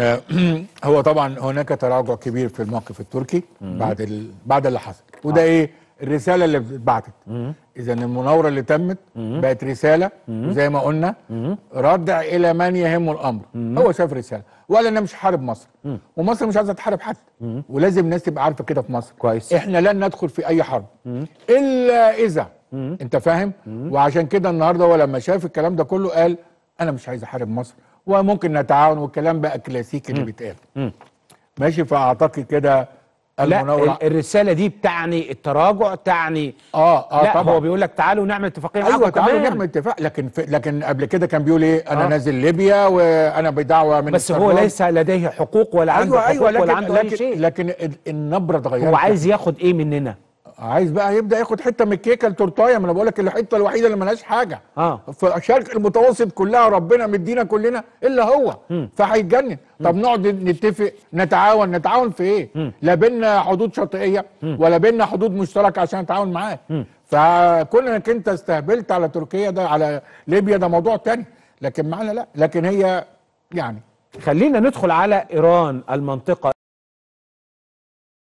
آه، هو طبعا هناك تراجع كبير في الموقف التركي بعد ال... بعد اللي حصل وده آه. ايه الرساله اللي اتبعتت اذا المناوره اللي تمت بقت رساله زي ما قلنا ردع الى من يهمه الامر هو شاف رساله ولا انا مش حارب مصر ومصر مش عايزه تحارب حد ولازم الناس تبقى عارفه كده في مصر كويس احنا لن ندخل في اي حرب الا اذا انت فاهم وعشان كده النهارده هو لما شاف الكلام ده كله قال انا مش عايز احارب مصر وممكن نتعاون والكلام بقى كلاسيكي اللي بيتقال ماشي فاعتقد كده المناورة لا الرسالة دي بتعني التراجع تعني اه اه لا طبعا هو بيقول لك تعالوا نعمل اتفاقية أيوة، معاكم ايوه تعالوا نعمل اتفاق لكن ف... لكن قبل كده كان بيقول ايه انا آه. نازل ليبيا وانا بدعوة من بس هو ليس لديه حقوق ولا عنده أيوة, أيوة، حقوق أيوة ولا عنده لكن أي شيء لكن النبرة اتغيرت هو عايز يعني. ياخد ايه مننا؟ عايز بقى يبدا ياخد حته من الكيكه التورتايه ما انا بقول لك الحته الوحيده اللي ملهاش حاجه اه في الشرق المتوسط كلها ربنا مدينا كلنا الا هو فهيتجنن طب نقعد نتفق نتعاون نتعاون في ايه؟ لا بينا حدود شاطئيه ولا بينا حدود مشتركه عشان نتعاون معاه فكون انك انت استهبلت على تركيا ده على ليبيا ده موضوع تاني لكن معانا لا لكن هي يعني خلينا ندخل على ايران المنطقه